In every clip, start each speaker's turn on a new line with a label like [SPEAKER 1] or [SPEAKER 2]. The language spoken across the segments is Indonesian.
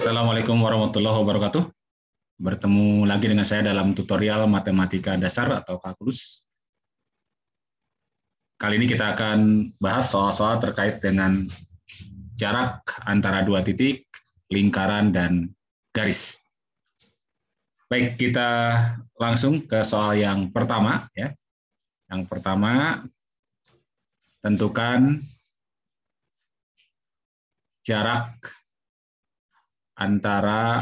[SPEAKER 1] Assalamualaikum warahmatullahi wabarakatuh. Bertemu lagi dengan saya dalam tutorial matematika dasar atau kalkulus. Kali ini kita akan bahas soal-soal terkait dengan jarak antara dua titik, lingkaran, dan garis. Baik, kita langsung ke soal yang pertama. ya. Yang pertama, tentukan
[SPEAKER 2] jarak antara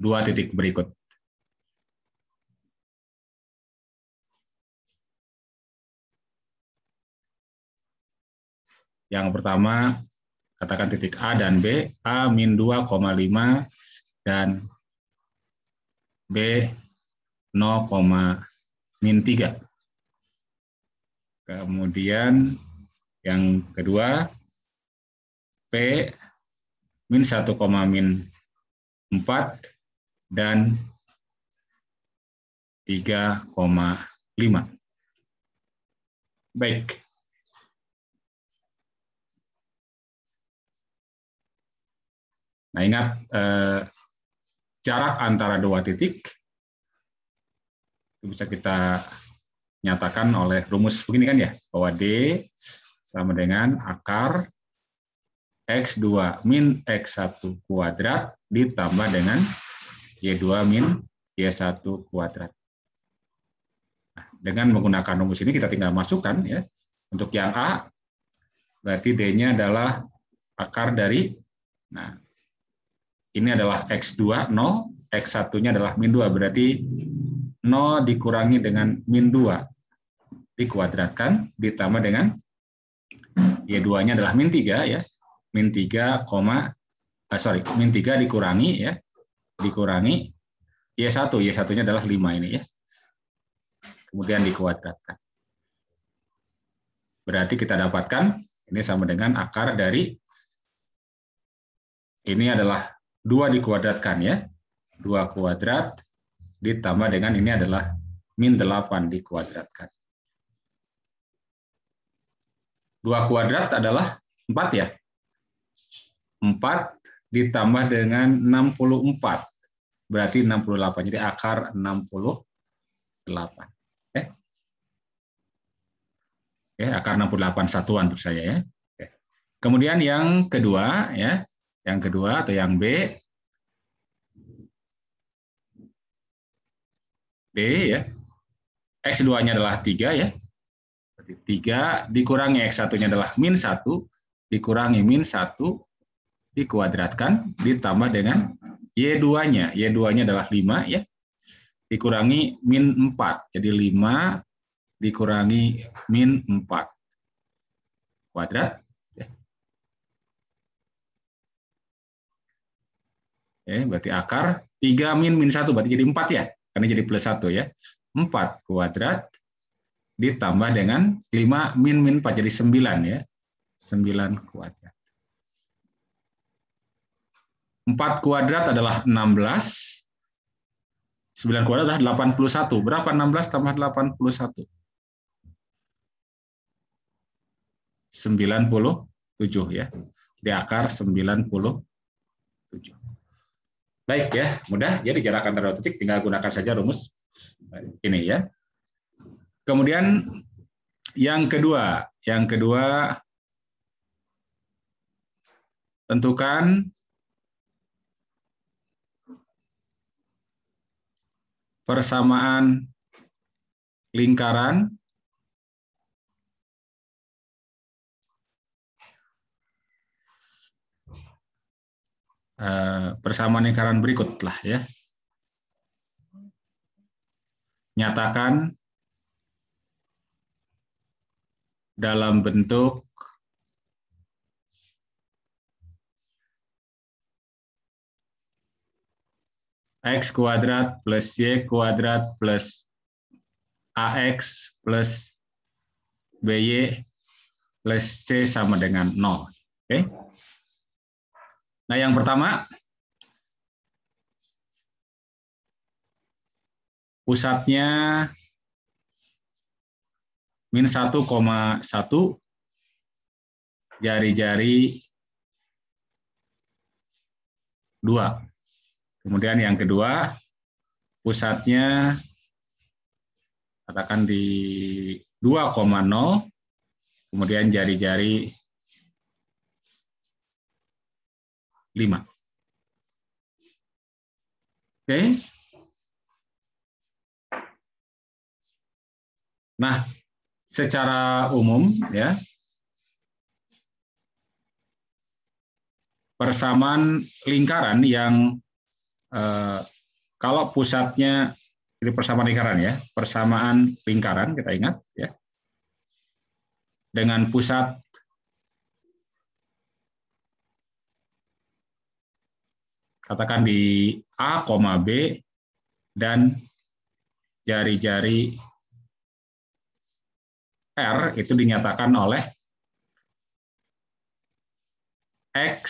[SPEAKER 2] dua titik berikut. Yang pertama, katakan titik A dan B, A min 2,5
[SPEAKER 1] dan B 0, min 3. Kemudian yang
[SPEAKER 2] kedua, P min 1, min 4 dan 3,5. Baik. Nah, ingat eh, jarak antara dua titik itu bisa
[SPEAKER 1] kita nyatakan oleh rumus begini kan ya, bahwa D sama dengan akar X2 min X1 kuadrat ditambah dengan Y2 min Y1 kuadrat. Nah, dengan menggunakan rumus ini kita tinggal masukkan ya. Untuk yang A berarti D-nya adalah akar dari nah ini adalah X2 0, X1-nya adalah min 2 berarti 0 dikurangi dengan min 2 dikuadratkan ditambah dengan Y2-nya adalah min 3 ya min 3, uh, eh, sorry, min 3 dikurangi ya, dikurangi Y1, Y1-nya adalah 5 ini ya. Kemudian dikuadratkan. Berarti kita dapatkan, ini sama dengan akar dari, ini adalah 2 dikuadratkan ya. 2 kuadrat ditambah dengan ini adalah min 8 dikuadratkan. 2 kuadrat adalah 4 ya? 4 ditambah dengan 64. Berarti 68. Jadi akar 68. Eh? Eh, akar 68 satuan untuk saya ya. Oke. Kemudian yang kedua ya, yang kedua atau yang B B ya. X2-nya adalah 3 ya. Berarti 3 dikurangi X1-nya adalah min 1, dikurangi min 1, dikuadratkan ditambah dengan Y2-nya. Y2-nya adalah 5 ya. Dikurangi min 4. Jadi 5 dikurangi min 4. Kuadrat. Ya, berarti akar 3 min min 1 berarti jadi 4 ya. Karena jadi plus 1 ya. 4 kuadrat ditambah dengan 5 min min 4 jadi 9 ya. 9 kuadrat. 4 kuadrat adalah 16, 9 kuadrat adalah 81. Berapa 16 tambah 81? 97 ya. Di akar 97. Baik ya, mudah. Jadi ya, jarak antara dua titik tinggal gunakan saja rumus ini ya. Kemudian yang kedua, yang kedua tentukan
[SPEAKER 2] persamaan lingkaran eh, persamaan
[SPEAKER 1] lingkaran berikutlah ya. Nyatakan
[SPEAKER 2] dalam bentuk x kuadrat plus y kuadrat plus
[SPEAKER 1] ax plus by plus c sama
[SPEAKER 2] dengan 0. Oke. Nah, yang pertama pusatnya min 1,1 jari-jari 2.
[SPEAKER 1] Kemudian yang kedua, pusatnya katakan di 2,0, kemudian jari-jari
[SPEAKER 2] 5. Oke. Nah, secara umum ya
[SPEAKER 1] persamaan lingkaran yang Eh, kalau pusatnya ini persamaan lingkaran ya, persamaan lingkaran kita ingat ya. Dengan pusat katakan di A, B dan jari-jari
[SPEAKER 2] R itu dinyatakan oleh X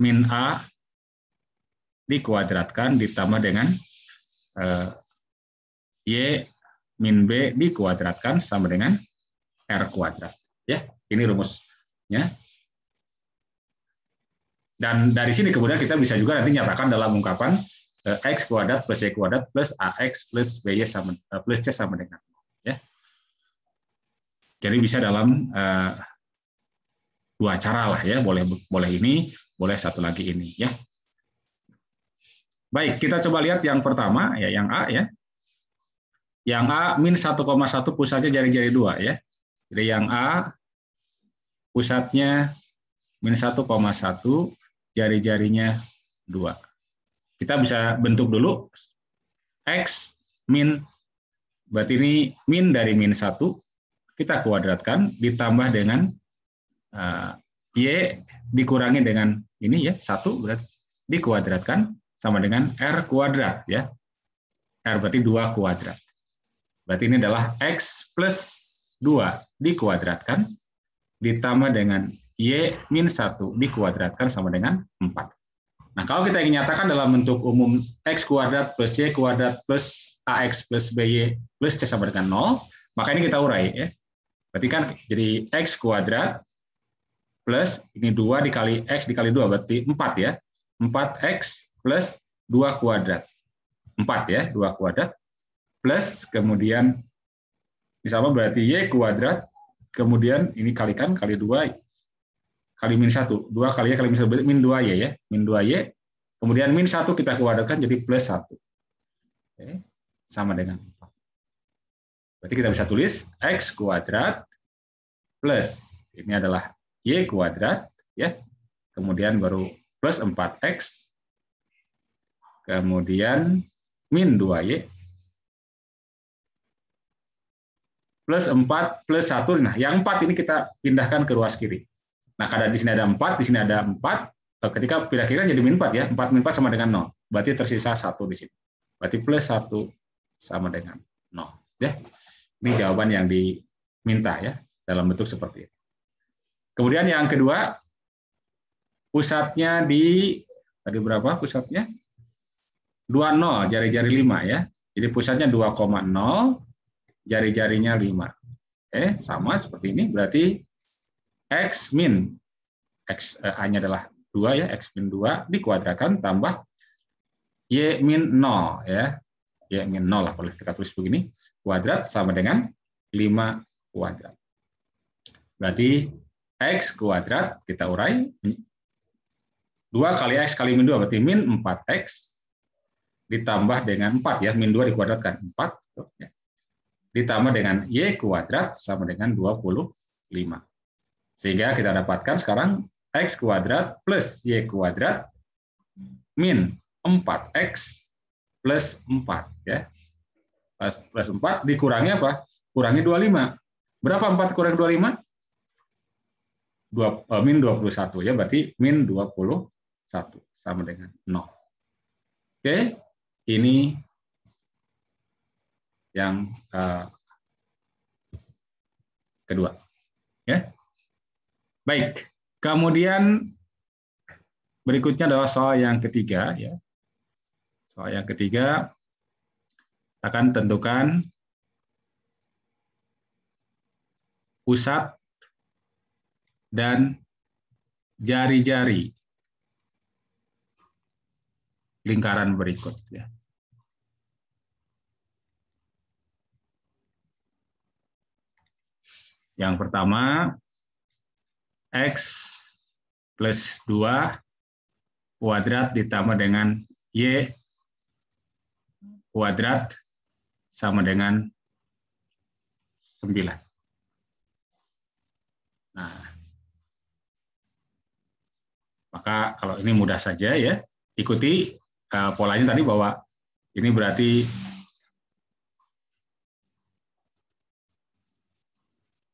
[SPEAKER 2] min A
[SPEAKER 1] dikuadratkan ditambah dengan uh, Y min B dikuadratkan sama dengan R kuadrat. Ya, ini rumusnya. Dan dari sini kemudian kita bisa juga nanti nyatakan dalam ungkapan uh, x kuadrat plus y kuadrat plus ax plus by sama eh, plus c sama dengan ya. Jadi bisa dalam uh, dua cara lah ya, boleh boleh ini, boleh satu lagi ini ya. Baik, kita coba lihat yang pertama ya, yang A ya. Yang A min 1,1 pusatnya jari-jari dua ya. Jadi yang A pusatnya min 1,1 jari-jarinya dua Kita bisa bentuk dulu x min berarti ini min dari min 1 kita kuadratkan ditambah dengan eh, y dikurangi dengan ini ya satu berarti dikuadratkan sama dengan R kuadrat ya. R berarti 2 kuadrat. Berarti ini adalah X plus 2 dikuadratkan ditambah dengan Y min 1 dikuadratkan sama dengan 4. Nah, kalau kita ingin nyatakan dalam bentuk umum X kuadrat plus Y kuadrat plus AX plus BY plus C sama dengan 0, maka ini kita urai. ya. Berarti kan jadi X kuadrat plus ini 2 dikali X dikali 2, berarti 4 ya. 4X plus 2 kuadrat. 4 ya, 2 kuadrat. Plus kemudian, misalnya berarti Y kuadrat, kemudian ini kalikan kali 2, kali min 1. 2 kali Y kali min 1, min 2Y ya. Min 2Y, kemudian min 1 kita kuadratkan jadi plus 1.
[SPEAKER 2] Oke.
[SPEAKER 1] Sama dengan 4. Berarti kita bisa tulis X kuadrat plus, ini adalah Y kuadrat, ya kemudian baru plus 4X Kemudian min 2Y plus 4 plus 1. Nah, yang 4 ini kita pindahkan ke ruas kiri. Nah, karena di sini ada 4, di sini ada 4, eh, ketika pindah kiri kan jadi min 4 ya. 4 min 4 sama dengan 0. Berarti tersisa 1 di sini. Berarti plus 1 sama dengan 0. Ya. Ini jawaban yang diminta ya dalam bentuk seperti ini. Kemudian yang kedua, pusatnya di tadi berapa pusatnya? 2,0, jari-jari 5 ya. Jadi pusatnya 2,0, jari-jarinya 5. Eh, sama seperti ini, berarti X min. X, eh, A-nya adalah 2 ya, X min 2 dikuadratkan tambah Y min 0 ya. Y min 0 lah, boleh kita tulis begini. Kuadrat sama dengan 5 kuadrat. Berarti X kuadrat kita urai. 2 kali X kali min 2 berarti min 4X ditambah dengan 4 ya, min 2 dikuadratkan 4. Ya. Ditambah dengan Y kuadrat sama dengan 25. Sehingga kita dapatkan sekarang X kuadrat plus Y kuadrat min 4X plus 4. Ya. Plus, plus 4 dikurangi apa? Kurangi 25. Berapa 4 kurang 25? 2, eh, min 21 ya berarti min 21 sama dengan 0. Oke,
[SPEAKER 2] okay ini yang uh, kedua. Ya. Baik.
[SPEAKER 1] Kemudian berikutnya adalah soal yang ketiga ya. Soal yang ketiga akan tentukan pusat dan jari-jari
[SPEAKER 2] lingkaran berikut ya. Yang pertama, X
[SPEAKER 1] plus 2 kuadrat ditambah dengan Y kuadrat sama dengan 9. Nah, maka kalau ini mudah saja ya, ikuti eh,
[SPEAKER 2] polanya tadi bahwa ini berarti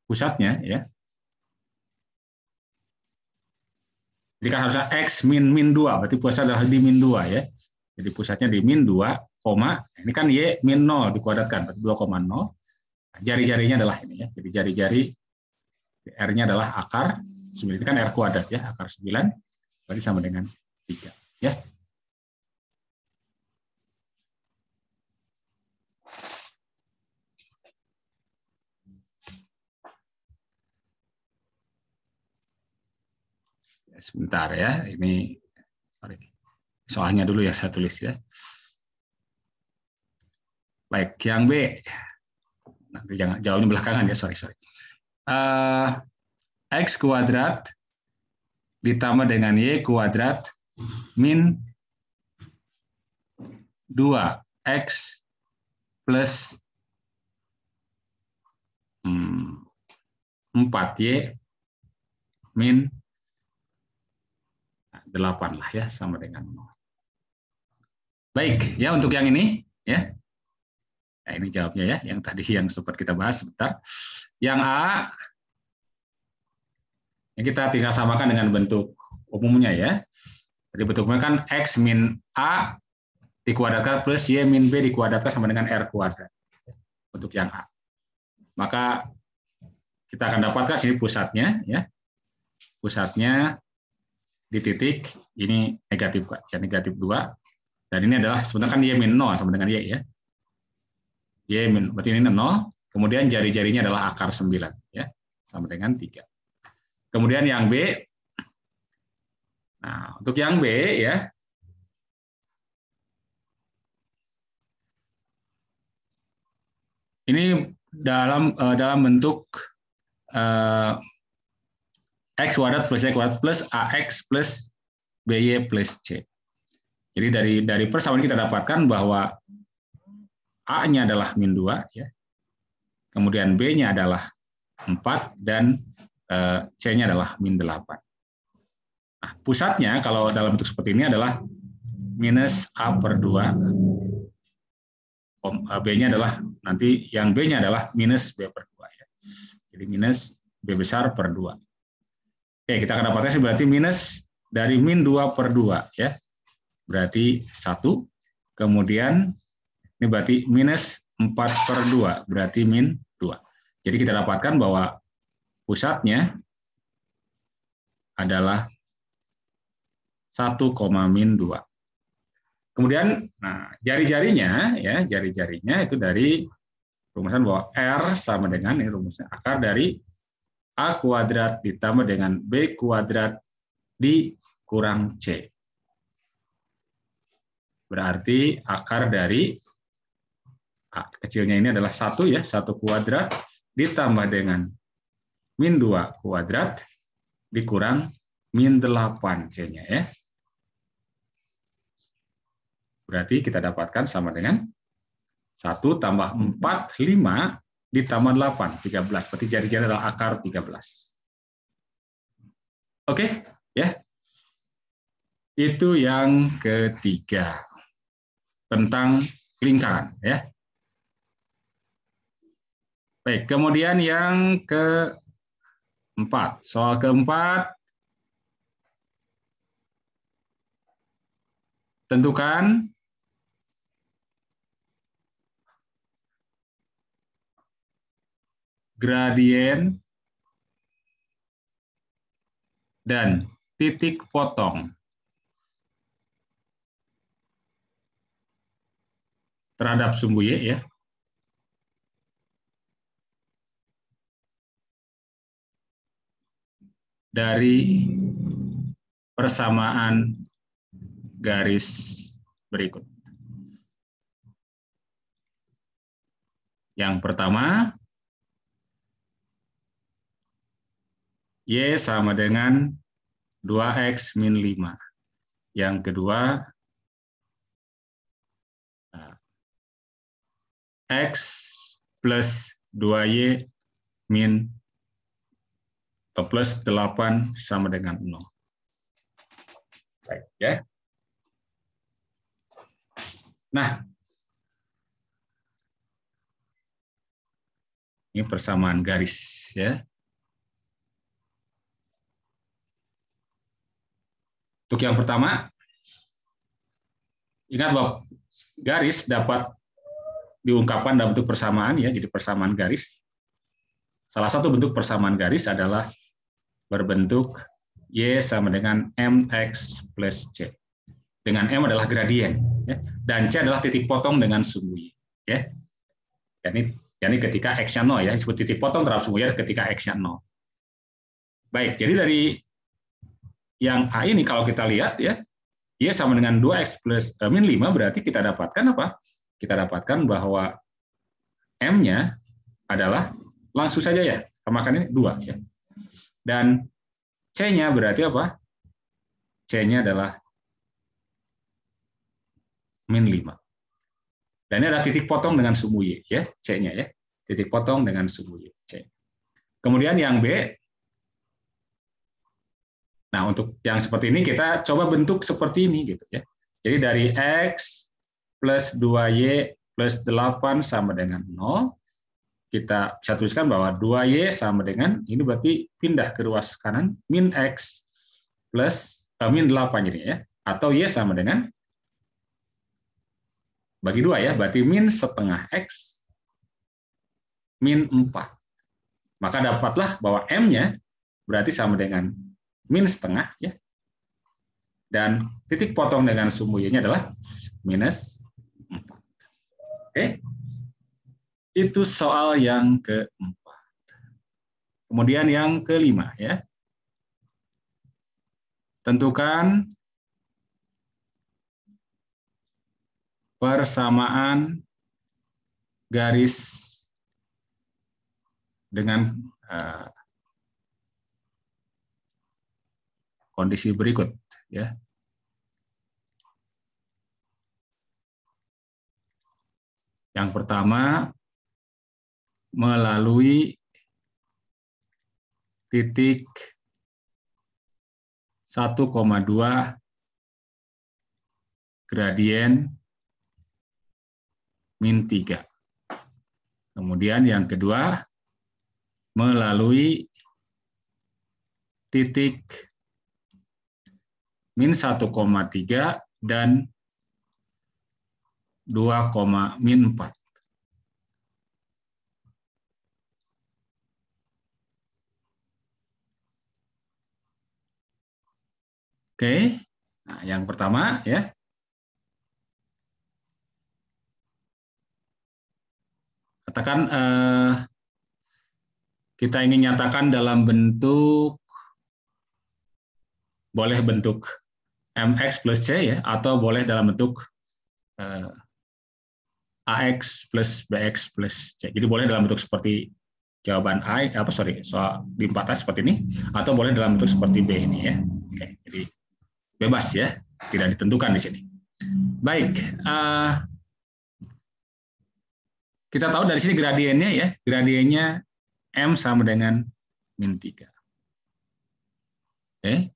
[SPEAKER 2] pusatnya ya.
[SPEAKER 1] Jadi kan harusnya X min min 2, berarti pusat adalah di min 2 ya. Jadi pusatnya di min 2, koma, ini kan Y min 0 dikuadratkan, berarti 2,0. Nah, jari-jarinya adalah ini ya, jadi jari-jari R-nya adalah akar, 9 ini
[SPEAKER 2] kan R kuadrat ya, akar 9, berarti sama dengan 3 ya. sebentar ya. Ini sorry. soalnya dulu ya saya
[SPEAKER 1] tulis ya. Baik, yang B. Nanti jangan jawabnya belakangan ya, sorry sorry. Uh, x kuadrat ditambah dengan y kuadrat min 2x plus 4y hmm, min 8 lah ya sama dengan 0. Baik, ya untuk yang ini ya. Nah, ini jawabnya ya, yang tadi yang sempat kita bahas sebentar. Yang A yang kita tinggal samakan dengan bentuk umumnya ya. Jadi bentuk umumnya kan x min A dikuadratkan plus y min B dikuadratkan sama dengan R kuadrat. Untuk yang A. Maka kita akan dapatkan sini pusatnya ya. Pusatnya di titik ini negatif ya negatif dua dan ini adalah sebenarnya kan y min nol sama dengan y ya y min berarti ini nol kemudian jari-jarinya adalah akar sembilan ya sama dengan tiga kemudian yang b
[SPEAKER 2] nah untuk yang b ya ini
[SPEAKER 1] dalam eh, dalam bentuk eh, X kuadrat plus Y kuadrat plus AX plus BY plus C. Jadi dari dari persamaan kita dapatkan bahwa A-nya adalah min 2, ya. kemudian B-nya adalah 4, dan eh, C-nya adalah min 8. Nah, pusatnya kalau dalam bentuk seperti ini adalah minus A per 2. Eh, B-nya adalah nanti yang B-nya adalah minus B per 2. Ya. Jadi minus B besar per 2. Oke, kita akan dapatkan berarti minus dari min 2 per 2 ya. Berarti 1. Kemudian ini berarti minus 4 per 2, berarti min 2. Jadi kita dapatkan bahwa pusatnya adalah 1, min 2. Kemudian nah, jari-jarinya ya, jari-jarinya itu dari rumusan bahwa R sama dengan ini rumusnya akar dari A kuadrat ditambah dengan B kuadrat dikurang C. Berarti akar dari A kecilnya ini adalah satu ya, satu kuadrat ditambah dengan min 2 kuadrat dikurang min 8 C-nya ya. Berarti kita dapatkan sama dengan 1 tambah 4, 5 di taman 8, 13. Berarti jari-jari adalah akar 13. Oke, okay? ya. Yeah. Itu yang ketiga tentang lingkaran, ya. Yeah. Baik, kemudian yang keempat. Soal keempat
[SPEAKER 2] tentukan gradien, dan titik potong. terhadap sumbu Y ya. Dari persamaan garis berikut. Yang pertama, Y sama dengan 2X min 5. Yang kedua, nah, X plus
[SPEAKER 1] 2Y min atau plus 8 sama
[SPEAKER 2] dengan 0. Baik, ya. Nah, ini persamaan garis ya.
[SPEAKER 1] Untuk yang pertama, ingat bahwa garis dapat diungkapkan dalam bentuk persamaan ya, jadi persamaan garis. Salah satu bentuk persamaan garis adalah berbentuk Y sama dengan MX plus C. Dengan M adalah gradien, ya. dan C adalah titik potong dengan sumbu Y. Ya. jadi ketika X-nya 0, ya. disebut titik potong terhadap sumbu Y ketika X-nya 0. Baik, jadi dari yang A ini kalau kita lihat ya, Y ya sama dengan 2X plus eh, min 5 berarti kita dapatkan apa? Kita dapatkan bahwa M-nya adalah langsung saja ya, samakan ini 2 ya. Dan C-nya berarti apa? C-nya adalah min 5. Dan ini adalah titik potong dengan sumbu Y ya, C-nya ya. Titik potong dengan sumbu Y, C. Kemudian yang B Nah, untuk yang seperti ini kita coba bentuk seperti ini gitu ya. Jadi dari X plus 2Y plus 8 sama dengan 0, kita bisa tuliskan bahwa 2Y sama dengan, ini berarti pindah ke ruas kanan, min X plus, eh, min 8 ini ya. Atau Y sama dengan, bagi dua ya, berarti min setengah X min 4. Maka dapatlah bahwa M-nya berarti sama dengan minus setengah ya. Dan titik potong dengan sumbu y-nya adalah minus 4. Oke. Itu soal yang keempat. Kemudian yang kelima ya. Tentukan persamaan garis dengan eh,
[SPEAKER 2] kondisi berikut ya. Yang pertama melalui titik
[SPEAKER 1] 1,2 gradien min 3. Kemudian yang kedua melalui titik min 1,3 dan 2, min 4.
[SPEAKER 2] Oke, nah, yang pertama ya, katakan eh,
[SPEAKER 1] kita ingin nyatakan dalam bentuk boleh bentuk mx plus c ya atau boleh dalam bentuk eh, ax plus bx plus c. Jadi boleh dalam bentuk seperti jawaban a apa sorry soal di empat seperti ini atau boleh dalam bentuk seperti b ini ya. Oke, jadi bebas ya, tidak ditentukan di sini. Baik, eh, kita tahu dari sini gradiennya ya, gradiennya m sama dengan min tiga Oke,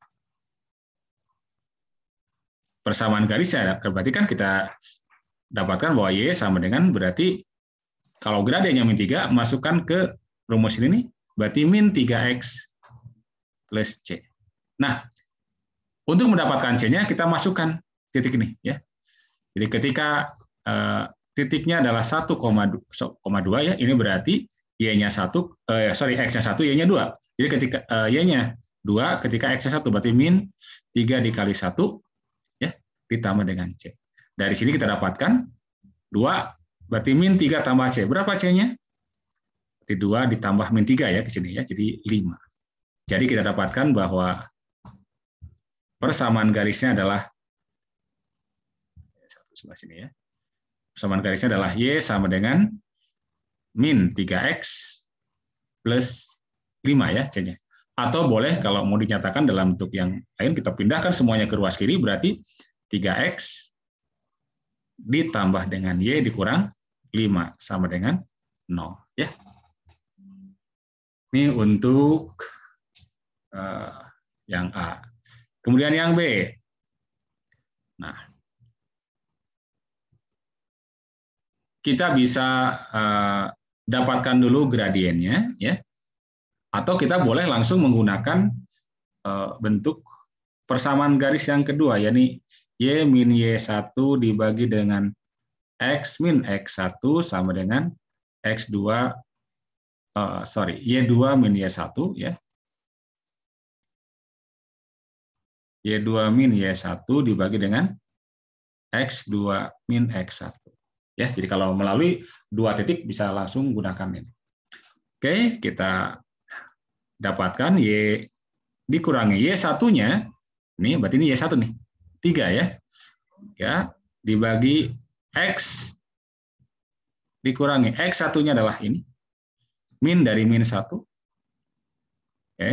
[SPEAKER 1] persamaan garis ya berarti kan kita dapatkan bahwa y sama dengan berarti kalau gradennya min 3 masukkan ke rumus ini nih, berarti min 3x plus c. Nah, untuk mendapatkan c-nya kita masukkan titik ini ya. Jadi ketika eh, titiknya adalah 1,2 ya, ini berarti y-nya 1 eh, sorry x-nya 1, y-nya 2. Jadi ketika eh, y-nya 2 ketika x-nya 1 berarti min 3 dikali 1 ditambah dengan C. Dari sini kita dapatkan 2 berarti min 3 tambah C. Berapa C-nya? Berarti 2 ditambah min 3 ya ke sini ya, jadi 5. Jadi kita dapatkan bahwa persamaan garisnya adalah satu sebelah sini ya. Persamaan garisnya adalah Y sama dengan min 3X plus 5 ya C-nya. Atau boleh kalau mau dinyatakan dalam bentuk yang lain, kita pindahkan semuanya ke ruas kiri, berarti 3X ditambah dengan Y dikurang 5 sama dengan 0. Ya.
[SPEAKER 2] Ini untuk eh, yang A. Kemudian yang B. Nah,
[SPEAKER 1] kita bisa eh, dapatkan dulu gradiennya, ya. Atau kita boleh langsung menggunakan eh, bentuk persamaan garis yang kedua, yakni Y min Y1 dibagi dengan X min X1 sama dengan X2, uh,
[SPEAKER 2] eh, sorry, Y2 min Y1 ya. Y2 min Y1 dibagi dengan X2
[SPEAKER 1] min X1. Ya, jadi kalau melalui dua titik bisa langsung gunakan ini. Oke, kita dapatkan Y dikurangi Y1-nya. Ini berarti ini Y1 nih. 3 ya. Ya, dibagi X dikurangi. X satunya adalah ini. Min dari min 1. Oke.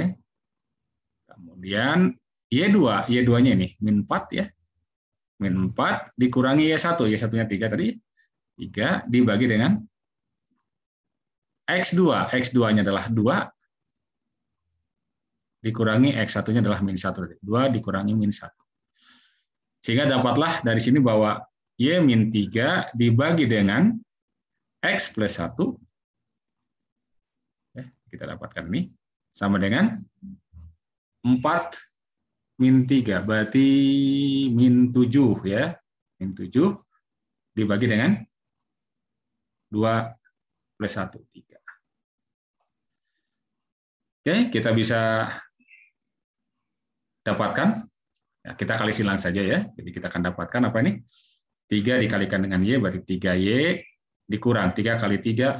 [SPEAKER 1] Kemudian Y2, Y2-nya ini, min 4 ya. Min 4 dikurangi Y1, Y1-nya 3 tadi. 3 dibagi dengan X2, X2-nya adalah 2, dikurangi X1-nya adalah min 1. 2 dikurangi min 1. Sehingga dapatlah dari sini bahwa Y min 3 dibagi dengan X plus 1. Ya, kita dapatkan ini. Sama dengan 4 min 3. Berarti min 7 ya. Min 7 dibagi dengan 2 plus 1, 3. Oke, kita bisa dapatkan Ya, kita kali silang saja ya. Jadi kita akan dapatkan apa ini? 3 dikalikan dengan Y berarti 3Y dikurang 3 kali 3, 9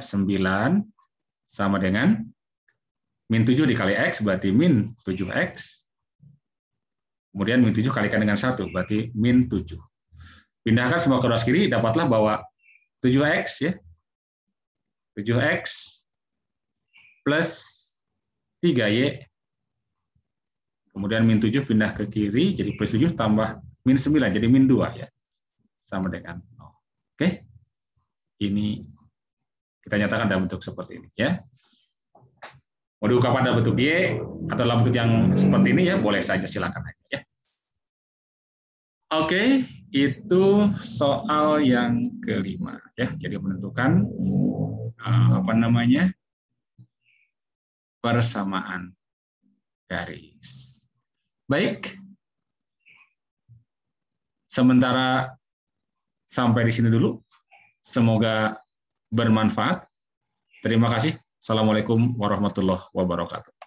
[SPEAKER 1] sama dengan min 7 dikali X berarti min 7X. Kemudian min 7 kalikan dengan 1 berarti min 7. Pindahkan semua ke ruas kiri, dapatlah bahwa 7X ya. 7X plus 3Y Kemudian min 7 pindah ke kiri, jadi plus 7 tambah min 9, jadi min 2 ya. Sama dengan 0. Oke? Ini kita nyatakan dalam bentuk seperti ini ya. Mau diungkapkan dalam bentuk Y atau dalam bentuk yang seperti ini ya, boleh saja
[SPEAKER 2] silakan aja ya.
[SPEAKER 1] Oke, itu soal yang kelima ya. Jadi menentukan eh, apa namanya persamaan garis. Baik. Sementara sampai di sini dulu. Semoga bermanfaat. Terima kasih. Assalamualaikum warahmatullahi wabarakatuh.